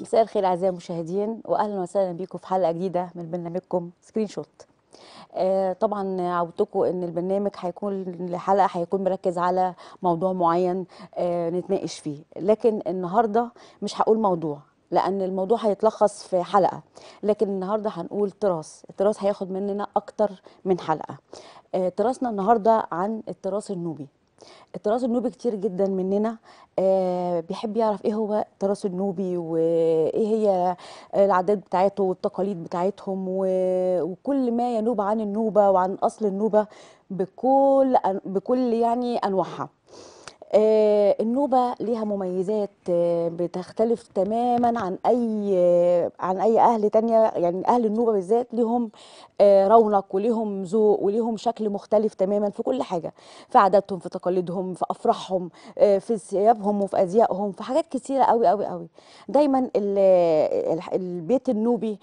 مساء الخير اعزائي المشاهدين واهلا وسهلا بيكم في حلقه جديده من برنامجكم سكرين شوت آه، طبعا عودتكم ان البرنامج هيكون الحلقه هيكون مركز على موضوع معين آه، نتناقش فيه لكن النهارده مش هقول موضوع لان الموضوع هيتلخص في حلقه لكن النهارده هنقول تراث التراث هياخد مننا اكتر من حلقه آه، تراثنا النهارده عن التراث النوبي التراث النوبي كتير جدا مننا آه، بيحب يعرف ايه هو التراث النوبي وايه هي العادات بتاعته والتقاليد بتاعتهم وكل ما ينوب عن النوبه وعن اصل النوبه بكل بكل يعني انواعها آه، النوبه ليها مميزات آه، بتختلف تماما عن اي آه، عن اي اهل تانية يعني اهل النوبه بالذات ليهم رونق وليهم ذوق وليهم شكل مختلف تماما في كل حاجه في عاداتهم في تقاليدهم في افراحهم في ثيابهم وفي ازيائهم في حاجات كثيره قوي قوي قوي دايما البيت النوبي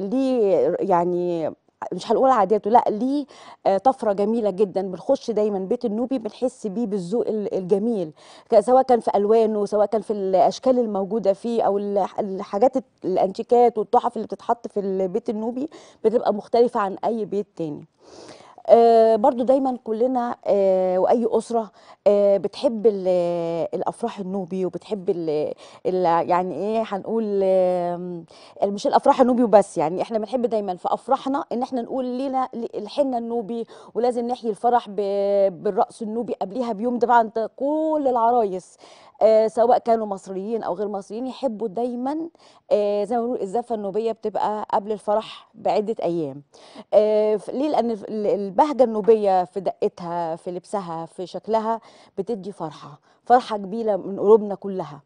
ليه يعني مش هنقول عاداته لا ليه آه، طفره جميله جدا بنخش دايما بيت النوبي بنحس بيه بالذوق الجميل سواء كان في الوانه سواء كان في الاشكال الموجوده فيه او الحاجات الانتيكات والتحف اللي بتتحط في البيت النوبي بتبقى مختلفه عن اي بيت تاني آه، برضو دايما كلنا آه، واي اسره آه، بتحب الافراح النوبي وبتحب الـ يعني ايه هنقول مش الافراح النوبي وبس يعني احنا بنحب دايما في افراحنا ان احنا نقول لينا الحنه النوبي ولازم نحيي الفرح بالرقص النوبي قبليها بيوم طبعا كل العرايس آه سواء كانوا مصريين او غير مصريين يحبوا دايما آه زي ما بنقول الزفه النوبيه بتبقى قبل الفرح بعده ايام آه ليه لان البهجة النوبية في دقتها في لبسها في شكلها بتدي فرحة فرحة كبيرة من قلوبنا كلها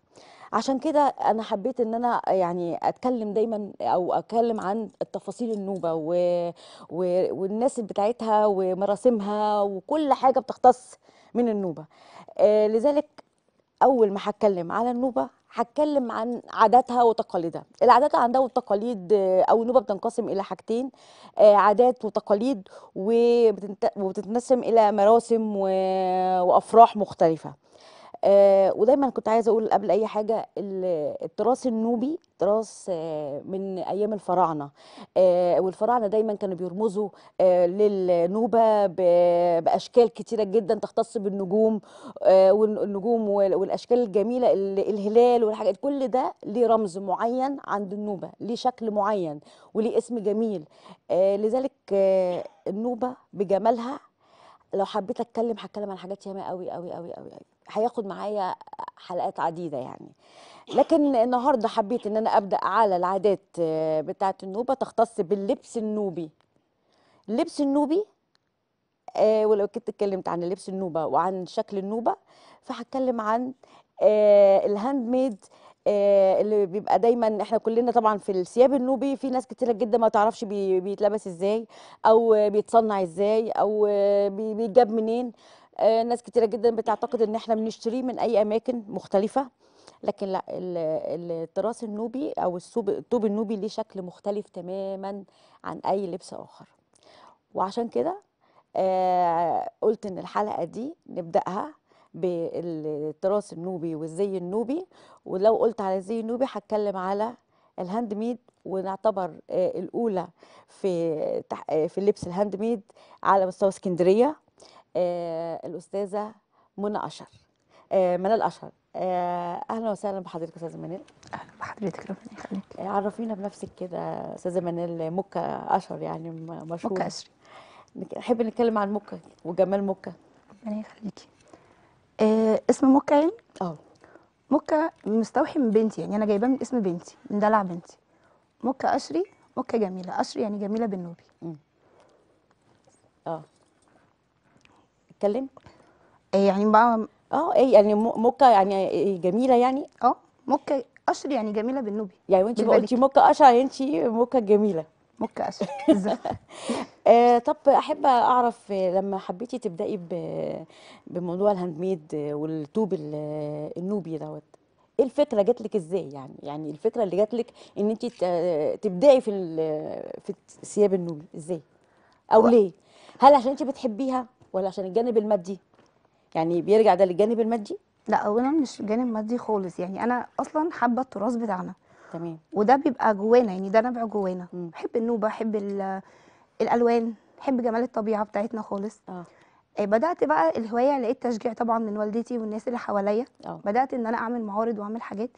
عشان كده انا حبيت ان انا يعني اتكلم دايما او اتكلم عن التفاصيل النوبه و... و... والناس بتاعتها ومراسمها وكل حاجه بتختص من النوبه آه لذلك اول ما هتكلم على النوبه هتكلم عن عاداتها وتقاليدها العادات عندها والتقاليد آه، او النوبه بتنقسم الى حاجتين آه، عادات وتقاليد وبتنقسم الى مراسم وافراح مختلفه آه، ودايما كنت عايزه اقول قبل اي حاجه التراث النوبي تراث آه، من ايام الفراعنه آه، والفراعنه دايما كانوا بيرمزوا للنوبه باشكال كتيره جدا تختص بالنجوم والنجوم والاشكال الجميله الهلال والحاجات كل ده ليه رمز معين عند النوبه ليه شكل معين وليه اسم جميل لذلك النوبه بجمالها لو حبيت اتكلم هتكلم عن حاجات ياما قوي قوي قوي قوي قوي هياخد معايا حلقات عديده يعني لكن النهارده حبيت ان انا ابدا على العادات آه، بتاعه النوبه تختص باللبس النوبي اللبس النوبي آه ولو كنت اتكلمت عن اللبس النوبه وعن شكل النوبه فهتكلم عن آه الهاند ميد آه، اللي بيبقى دايما احنا كلنا طبعا في الثياب النوبي في ناس كتيره جدا ما تعرفش بي بيتلبس ازاي او بيتصنع ازاي او بيجاب منين آه، ناس كتيره جدا بتعتقد ان احنا بنشتريه من اي اماكن مختلفه لكن لا التراث النوبي او الطوب النوبي ليه شكل مختلف تماما عن اي لبس اخر وعشان كده آه، قلت ان الحلقه دي نبداها بالتراث النوبي والزي النوبي ولو قلت على الزي النوبي هتكلم على الهاند ميد ونعتبر آه، الاولى في آه، في اللبس الهاند ميد على مستوى اسكندريه آه، الاستاذه منى اشر منال اشهر اهلا وسهلا بحضرتك استاذه منال اهلا بحضرتك ربنا يخليك عرفينا بنفسك كده استاذه منال مكه اشر يعني مشهوره مكه اشهر نحب نتكلم عن مكه وجمال مكه ربنا يخليكي آه اسم مكة يعني؟ اه مكة مستوحي من بنتي يعني أنا جايباه من اسم بنتي من دلع بنتي مكة أشري مكة جميلة أشري يعني جميلة بالنوبي اه اتكلم آه، يعني بقى اه ايه يعني مكة يعني جميلة يعني اه مكة أشري يعني جميلة بالنوبي يعني وانت قلتي مكة أشري يعني انت مكة جميلة مكاش آه، طب احب اعرف لما حبيتي تبداي بموضوع الهاند ميد والطوب النوبي دوت ايه الفكره جات لك ازاي يعني يعني الفكره اللي جات لك ان انت تبداي في في الثياب النوبي ازاي او ليه هل عشان انت بتحبيها ولا عشان الجانب المادي يعني بيرجع ده للجانب المادي لا اولا مش جانب مادي خالص يعني انا اصلا حابه التراث بتاعنا تمام وده بيبقى جوانا يعني ده نبع جوانا بحب النوبه بحب الالوان بحب جمال الطبيعه بتاعتنا خالص آه. اه بدات بقى الهوايه لقيت تشجيع طبعا من والدتي والناس اللي حواليا آه. بدات ان انا اعمل معارض واعمل حاجات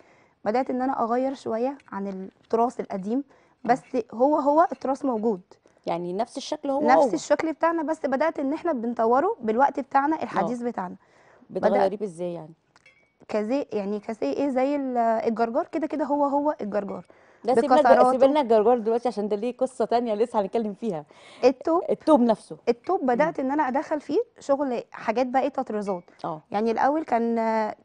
بدات ان انا اغير شويه عن التراث القديم آه. بس هو هو التراث موجود يعني نفس الشكل هو نفس هو. الشكل بتاعنا بس بدات ان احنا بنطوره بالوقت بتاعنا الحديث أوه. بتاعنا بتغيريه ازاي يعني كزي يعني كزي ايه زي الجرجار كده كده هو هو الجرجار ده سيبنا سيبنا الجرجار دلوقتي عشان ده ليه قصه تانية لسه هنتكلم فيها التوب التوب نفسه التوب بدات ان انا ادخل فيه شغل حاجات بقى ايه تطريزات اه يعني الاول كان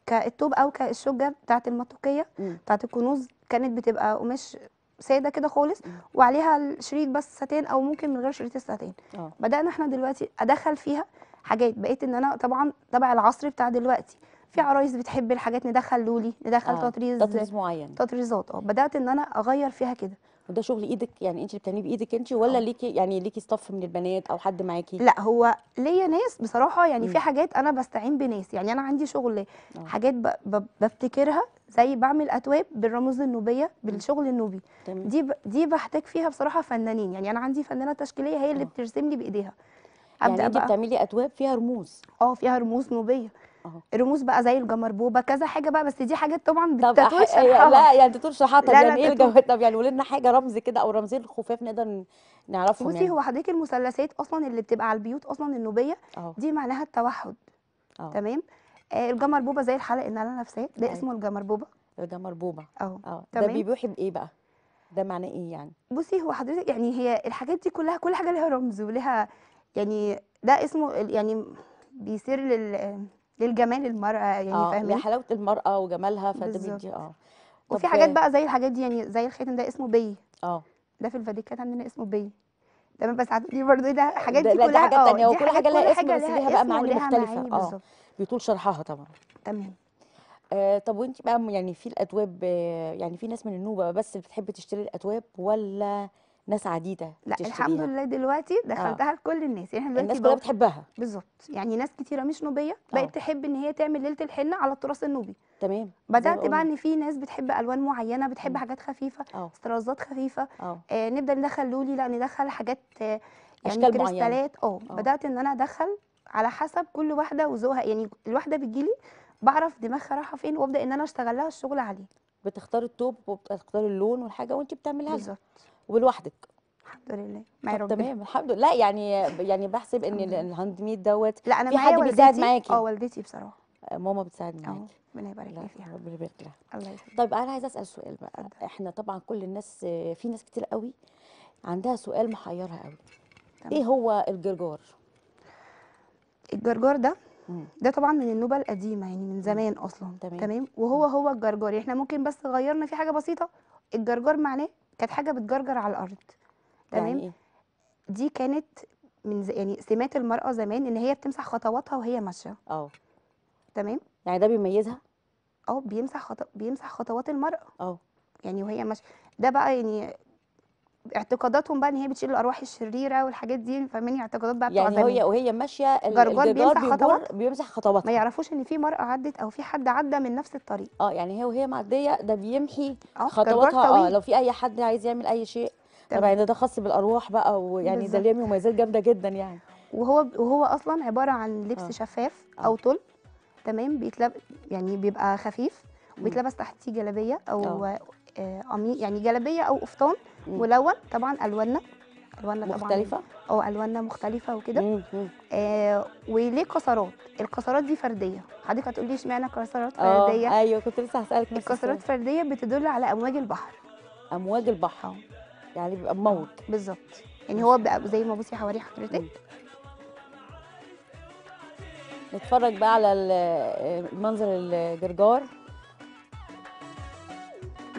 كالتوب او كالشجه بتاعت المطوكيه بتاعت الكنوز كانت بتبقى قماش ساده كده خالص وعليها الشريط بس ساتين او ممكن من غير شريط الساتين آه. بدانا احنا دلوقتي ادخل فيها حاجات بقيت ان انا طبعا تبع العصر بتاع دلوقتي في عرايس بتحب الحاجات ندخل لولي ندخل آه. تطريز تطريز معين تطريزات اه بدات ان انا اغير فيها كده وده شغل ايدك يعني انت بتعمليه بايدك انت ولا أوه. ليكي يعني ليكي ستاف من البنات او حد معاكي لا هو ليا ناس بصراحه يعني م. في حاجات انا بستعين بناس يعني انا عندي شغل أوه. آه. حاجات ب... ب... ببتكرها زي بعمل اتواب بالرموز النوبيه بالشغل النوبي تمام. دي ب... دي بحتاج فيها بصراحه فنانين يعني انا عندي فنانه تشكيليه هي اللي أوه. بترسم لي بايديها يعني انت بتعملي اتواب فيها رموز اه فيها رموز نوبيه الرموز بقى زي الجمربوبه كذا حاجه بقى بس دي حاجات طبعا بالتاتوش لا يعني تطول شحاطه يعني ايه طب يعني قولي لنا حاجه رمز كده او رمزين خفاف نقدر نعرفهم بصي يعني. هو حضرتك المثلثات اصلا اللي بتبقى على البيوت اصلا النوبيه أوه. دي معناها التوحد أوه. تمام آه الجمربوبه زي الحلقه اللي انا ده أيوه. اسمه الجمربوبه الجمربوبه اه ده بيبيحي بايه بقى ده معناه ايه يعني بصي هو حضرتك يعني هي الحاجات دي كلها كل حاجه لها رمز ولها يعني ده اسمه يعني بيصير لل للجمال المرأة يعني آه فاهمه لحلاوة المرأة وجمالها فده بيدي اه وفي حاجات بقى زي الحاجات دي يعني زي الخاتم ده اسمه بي اه ده في الفاتيكان عندنا اسمه بي تمام بس دي برضه ده حاجات دي كلها حاجات آه، تانية وكل حاجة لها اسم بس ليها بقى معاني مختلفة معاني اه بيطول شرحها طبعا تمام آه طب وانت بقى يعني في الادواب آه، يعني في ناس من النوبة بس بتحب تشتري الادواب ولا ناس عديده لا الحمد لله دلوقتي دخلتها آه. لكل الناس يعني الناس كلها بتحبها بالظبط يعني ناس كتيره مش نوبيه آه. بقت آه. تحب ان هي تعمل ليله الحنه على التراث النوبي تمام بدات بقى ان في ناس بتحب الوان معينه بتحب م. حاجات خفيفه آه. استرازات خفيفه آه. آه نبدا ندخل لولي لا ندخل حاجات آه يعني كريستالات آه،, اه بدات ان انا ادخل على حسب كل واحده وذوقها يعني الواحده بتجيلي بعرف دماغها رايحه فين وابدا ان انا اشتغل لها الشغل عليه بتختاري التوب وبتختاري اللون والحاجه وانت بتعملها بالظبط ولوحدك الحمد لله معايا ربنا تمام الحمد لله لا يعني يعني بحسب ان الهاند ميد دوت لا انا معايا حد بيساعد معاكي اه والدتي بصراحه آه، ماما بتساعدني معاكي ربنا يبارك لك فيها ربنا يبارك لها الله يسلمك طيب انا عايزه اسال سؤال بقى أبدأ. احنا طبعا كل الناس في ناس كتير قوي عندها سؤال محيرها قوي تمام. ايه هو الجرجار الجرجار ده ده طبعا من النوبه القديمه يعني من زمان اصلا تمام, تمام؟ وهو هو الجرجار يعني احنا ممكن بس غيرنا فيه حاجه بسيطه الجرجار معناه كانت حاجه بتجرجر على الارض يعني تمام يعني إيه؟ دي كانت من يعني سمات المراه زمان ان هي بتمسح خطواتها وهي ماشيه اه تمام يعني ده بيميزها اه بيمسح خطو... بيمسح خطوات المراه اه يعني وهي ماشيه ده بقى يعني اعتقاداتهم بقى ان هي بتشيل الارواح الشريره والحاجات دي فاهماني اعتقادات بقى يعني هي وهي ماشيه الجرجال بيمسح خطوات بيمسح خطواتها ما يعرفوش ان في مراه عدت او في حد عدى من نفس الطريق اه يعني هي وهي معديه ده بيمحي آه، خطواتها اه لو في اي حد عايز يعمل اي شيء طبعا يعني ده, ده خاص بالارواح بقى ويعني ده ليه مميزات جامده جدا يعني وهو وهو اصلا عباره عن لبس آه. شفاف آه. او طل تمام بيتلبس يعني بيبقى خفيف وبيتلبس تحتيه جلابيه او آه. آه، قميص يعني جلابيه او قفطان ملون طبعا الواننا الواننا مختلفه اه الواننا مختلفه وكده آه وليه كسرات الكسرات دي فرديه حضرتك هتقولي لي اشمعنى كسرات آه، فرديه اه ايوه كنت لسه هسالك الكسرات فرديه بتدل على امواج البحر امواج البحر آه. يعني بيبقى موج بالظبط يعني هو بقى زي ما بصي حوالي حضرتك نتفرج بقى على المنظر الجرجار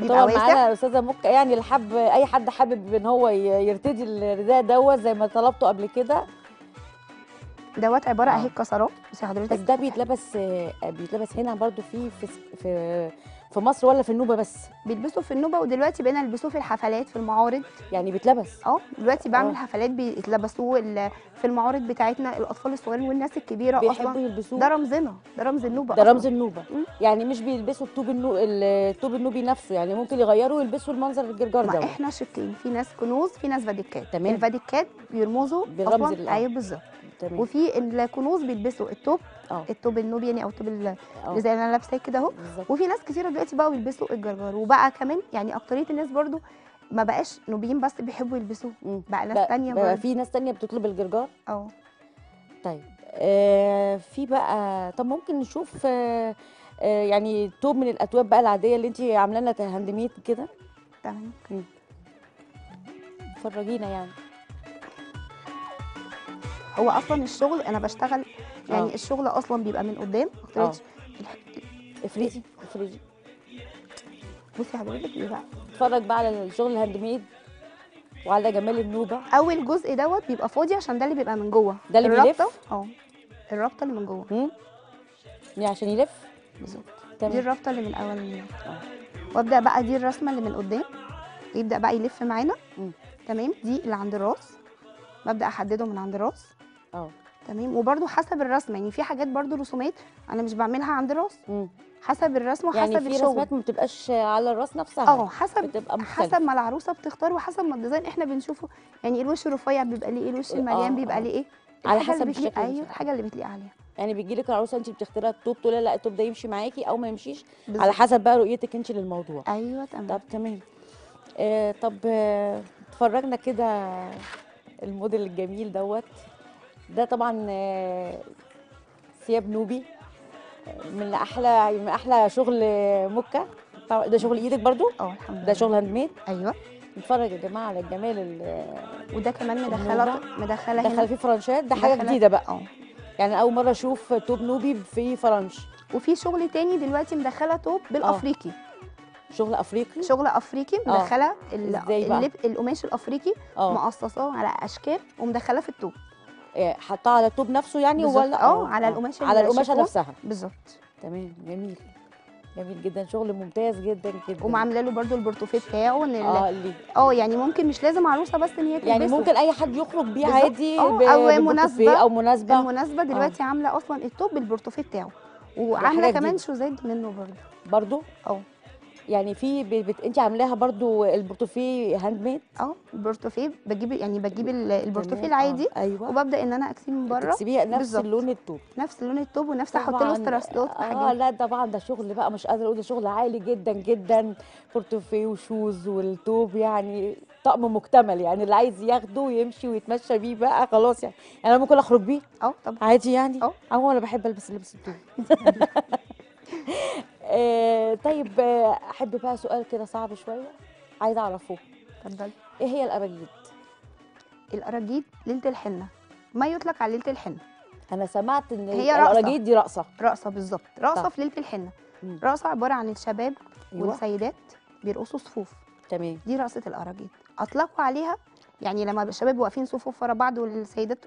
بيبقى واسع معانا يا استاذه مكه يعني الحب اي حد حابب ان هو يرتدي الرداء دوت زي ما طلبته قبل كده دوت عباره آه. اهي الكسرات بس حضرتك ده بيتلبس آه، بيتلبس هنا برده في في, في في مصر ولا في النوبه بس بيلبسوا في النوبه ودلوقتي بقينا نلبسوه في الحفلات في المعارض يعني بيتلبس اه دلوقتي بعمل أوه. حفلات بيتلبسوه في المعارض بتاعتنا الاطفال الصغيرين والناس الكبيره بيحبوا اصلا يلبسوه ده رمزنا ده رمز النوبه ده رمز النوبه م? يعني مش بيلبسوا الطوب النو... الطوب النوبي نفسه يعني ممكن يغيروا ويلبسوا المنظر الجرجار ده احنا شقين في ناس كنوز في ناس فاديكات تمام الفاديكات بيرمزوا بالرمز اصلا ايوه بالظبط تمام. وفي الكنوز بيلبسوا التوب أوه. التوب النوبي يعني او التوب آه. اللي زي انا لابساه كده اهو وفي ناس كتيره دلوقتي بقوا بيلبسوا الجرجار وبقى كمان يعني اكتريه الناس برضو ما بقاش نوبيين بس بيحبوا يلبسوه بقى ناس بقى تانية بقى في ناس تانية بتطلب الجرجار اه طيب آه في بقى طب ممكن نشوف آه آه يعني توب من الاثواب بقى العاديه اللي انت عامله لنا هاند ميد كده تمام فرجينا يعني هو اصلا الشغل انا بشتغل يعني أوه. الشغل اصلا بيبقى من قدام ما افرزي آه. افرزي بصي حضرتك ايه بقى اتفرج بقى على الشغل الهاند ميد وعلى جمال النوبه اول جزء دوت بيبقى فاضي عشان ده اللي بيبقى من جوه ده اللي بيلف اه الرابطه اللي من جوه امم عشان يلف بالظبط دي الرابطه اللي من الاول وابدا بقى دي الرسمه اللي من قدام يبدا بقى يلف معانا تمام دي اللي عند الراس ببدا احدده من عند الراس اه تمام وبرده حسب الرسمه يعني في حاجات برده رسومات انا مش بعملها عند الرسم حسب الرسمه وحسب يعني في الشغل رسمات ما بتبقاش على الراس نفسها اه حسب بتبقى حسب ما العروسه بتختار وحسب ما الديزاين احنا بنشوفه يعني الوش الرفيع بيبقى ليه ايه الوش المليان آه، آه. بيبقى ليه ايه على حسب الشكل ايوه الحاجه اللي بتليق عليها يعني بيجي لك العروسه انت بتختاري التوب تقولي لا التوب ده يمشي معاكي او ما يمشيش بالزبط. على حسب بقى رؤيتك انت للموضوع ايوه تمام طب تمام آه طب آه، اتفرجنا آه كده الموديل الجميل دوت ده طبعا آه، ثياب نوبي آه، من احلى من احلى شغل آه، مكه ده شغل ايدك برضو اه الحمد لله ده شغل هاند ميد ايوه نتفرج يا جماعه على الجمال وده كمان مدخله مدخله دخل فيه فرنشات ده حاجه جديده بقى اه يعني اول مره اشوف توب نوبي في فرنش وفي شغل تاني دلوقتي مدخله توب بالافريقي أوه. شغل افريقي شغل افريقي مدخله اللب القماش الافريقي مقصصاه على اشكال ومدخله في التوب آه، حطها على الطوب نفسه يعني بالزبط. ولا اه, آه، على آه، القماشه على القماشه نفسها بالظبط تمام جميل جميل جدا شغل ممتاز جدا جدا ومعامله له برده البورتوفيه بتاعه اه اه يعني ممكن مش لازم عروسه بس ان هي يعني تلبسه يعني ممكن اي حد يخرج بيه عادي او مناسبه او مناسبه المناسبه دلوقتي عامله اصلا التوب بالبورتوفيه بتاعه وعامله كمان شوزات منه برده برده اه يعني في بت... انت عاملاها برضو البورتوفي هاند ميد اه البورتوفي بجيب يعني بجيب البورتوفي اه، العادي آه. أيوة. وببدا ان انا اكسيه من بره تكسبيه نفس بالزبط. اللون التوب نفس اللون التوب ونفس احط له استراسلوت اه لا طبعا ده شغل بقى مش قادره اقول ده شغل عالي جدا جدا بورتوفي وشوز والتوب يعني طقم مكتمل يعني اللي عايز ياخده ويمشي ويتمشى بيه بقى خلاص يعني, يعني انا ممكن اخرج بيه اه طبعا عادي يعني اه انا بحب البس لبس التوب آه، طيب آه، احب بقى سؤال كده صعب شويه عايزه اعرفه اتفضلي ايه هي الاراجيد الاراجيد ليله الحنه ما يطلق على ليله الحنه انا سمعت ان هي الاراجيد دي رقصه رقصه بالظبط رقصه في ليله الحنه رقصه عباره عن الشباب أيوة. والسيدات بيرقصوا صفوف تمام دي رقصه الاراجيد اطلقوا عليها يعني لما الشباب واقفين صفوف ورا بعض والسيدات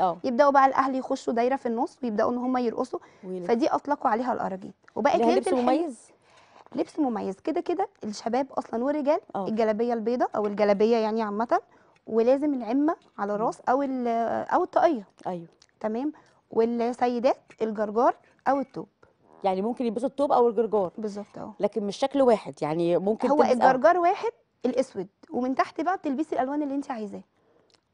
أوه. يبداوا بقى الاهل يخشوا دايره في النص ويبداوا ان هم يرقصوا ويلي. فدي اطلقوا عليها الاراجيد وبقت لبس مميز لبس مميز كده كده الشباب اصلا والرجال أوه. الجلابيه البيضاء او الجلابيه يعني عامه ولازم العمه على الراس او او الطاقيه ايوه تمام والسيدات الجرجار او التوب يعني ممكن يلبسوا التوب او الجرجار بالظبط اه لكن مش شكل واحد يعني ممكن هو الجرجار واحد الاسود ومن تحت بقى بتلبسي الالوان اللي انت عايزاه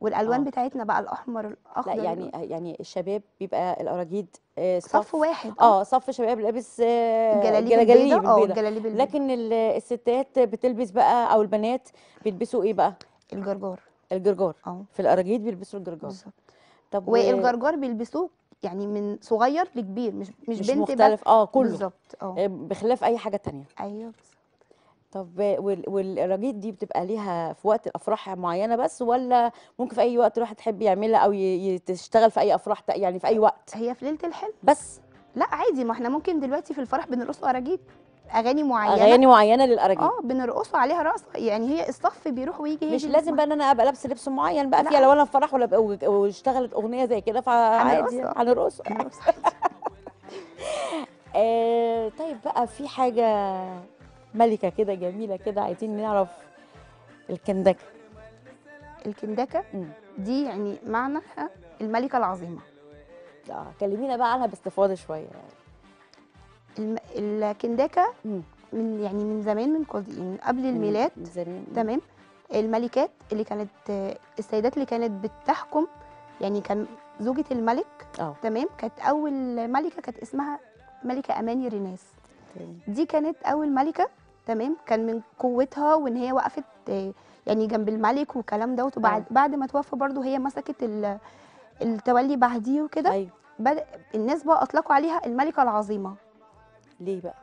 والالوان أوه. بتاعتنا بقى الاحمر الاخضر لا يعني يعني الشباب بيبقى الاراجيد آه، صف, صف واحد اه, آه. صف شباب لابس آه، جلاليب جلاليب لكن الستات بتلبس بقى او البنات بيلبسوا ايه بقى الجرجار الجرجار اه في الاراجيد بيلبسوا الجرجار بالظبط طب والجرجار بيلبسوه يعني من صغير لكبير مش مش, مش بنت مختلف بس اه كله بالظبط اه بخلاف اي حاجه ثانيه ايوه بالظبط طب والراجيت دي بتبقى ليها في وقت الافراح معينه بس ولا ممكن في اي وقت الواحد تحب يعملها او تشتغل في اي افراح يعني في اي وقت هي في ليله الحلم بس لا عادي ما احنا ممكن دلوقتي في الفرح بنرقص اراجيب اغاني معينه اغاني معينه للاراجيل اه بنرقصوا عليها رقص يعني هي الصف بيروح ويجي مش لازم بقى ان انا ابقى لابسه لبس معين بقى فيها لو انا في فرح ولا واشتغلت اغنيه زي كده فعادي هنرقص آه طيب بقى في حاجه ملكه كده جميله كده عايزين نعرف الكندكه الكندكه دي يعني معناها الملكه العظيمه اه كلمينا بقى عنها باستفاضه شويه يعني. الكندكه الكنداكه من يعني من زمان من يعني قبل الميلاد من تمام الملكات اللي كانت السيدات اللي كانت بتحكم يعني كان زوجة الملك أوه. تمام كانت أول ملكة كانت اسمها ملكة أماني ريناس دي كانت أول ملكة تمام كان من قوتها وان هي وقفت آه، يعني جنب الملك والكلام دوت وبعد أيوة. بعد ما توفى برضو هي مسكت التولي بعديه وكده أيوة. بدأ الناس بقى اطلقوا عليها الملكه العظيمه ليه بقى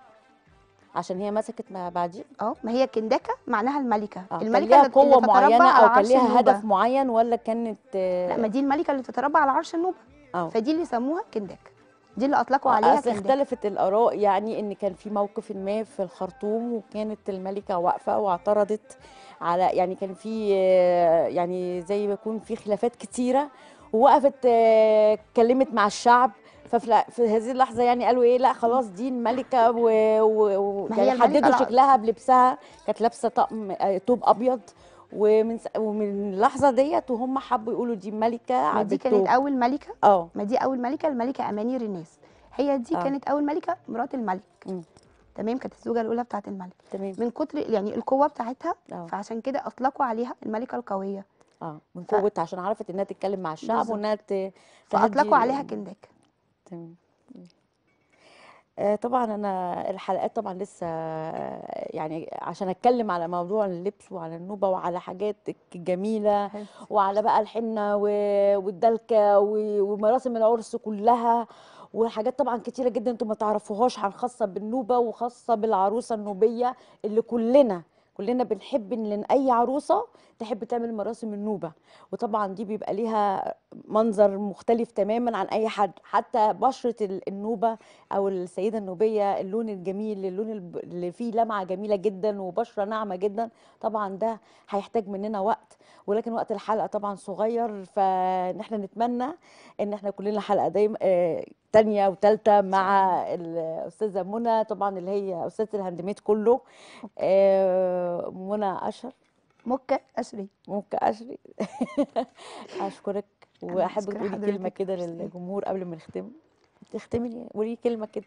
عشان هي مسكت ما بعديه اه ما هي كنداكه معناها الملكه آه. الملكه كان ليها قوه معينه او كان ليها هدف معين ولا كانت آه لا ما دي الملكه اللي بتتربى على عرش النوبه أوه. فدي اللي سموها كندكة دي اللي اطلقوا آه، عليها بس اختلفت الاراء يعني ان كان في موقف ما في الخرطوم وكانت الملكه واقفه واعترضت على يعني كان في آه، يعني زي ما يكون في خلافات كتيره ووقفت آه، اتكلمت مع الشعب ففي هذه اللحظه يعني قالوا ايه لا خلاص دي الملكه وحددوا و... يعني شكلها بلبسها كانت لابسه طقم توب ابيض ومن ومن اللحظه ديت وهم حبوا يقولوا دي ملكه ما دي كانت اول ملكه اه ما دي اول ملكه الملكه اماني رناس هي دي أوه. كانت اول ملكه مرات الملك م. تمام كانت الزوجه الاولى بتاعت الملك تمام من كتر يعني القوه بتاعتها أوه. فعشان كده اطلقوا عليها الملكه القويه اه من قوه ف... عشان عرفت انها تتكلم مع الشعب وانها ت... فاطلقوا عليها كنداك تمام آه، طبعا انا الحلقات طبعا لسه آه، يعني عشان اتكلم على موضوع اللبس وعلى النوبه وعلى حاجات جميله وعلى بقى الحنه والدلكه ومراسم العرس كلها وحاجات طبعا كتيره جدا انتم ما تعرفوهاش عن خاصه بالنوبه وخاصه بالعروسه النوبيه اللي كلنا كلنا بنحب ان اي عروسه تحب تعمل مراسم النوبه وطبعا دي بيبقى ليها منظر مختلف تماما عن اي حد حتى بشره النوبه او السيده النوبيه اللون الجميل اللون اللي فيه لمعه جميله جدا وبشره ناعمه جدا طبعا ده هيحتاج مننا وقت ولكن وقت الحلقه طبعا صغير فنحن نتمنى ان احنا كلنا حلقه دايما آه، تانية وتالتة مع الأستاذة منى طبعا اللي هي أستاذة الهاند ميد كله آه، منى أشر مكة أشري مكة أشري أشكرك وأحب تقولي كلمة كده للجمهور قبل ما نختم تختمي قولي كلمة كده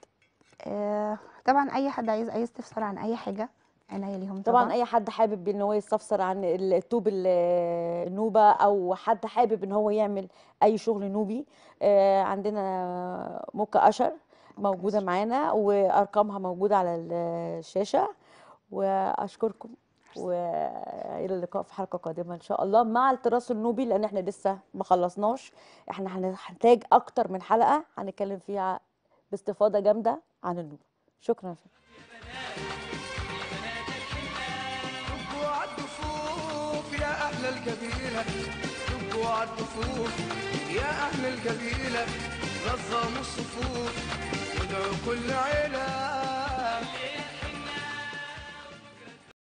آه، طبعا أي حد عايز أي استفسار عن أي حاجة عناية ليهم طبعا, طبعا اي حد حابب ان هو يستفسر عن الطوب النوبه او حد حابب ان هو يعمل اي شغل نوبي آه، عندنا موكا اشر موجوده معانا وارقامها موجوده على الشاشه واشكركم والى اللقاء في حلقه قادمه ان شاء الله مع التراث النوبي لان احنا لسه ما خلصناش احنا هنحتاج اكتر من حلقه هنتكلم فيها باستفاضه جامده عن النوبه شكرا شكرا الكبيلة دقوا عالصفوف يا أهل الكبيلة نظموا الصفوف وادعوا كل عيلة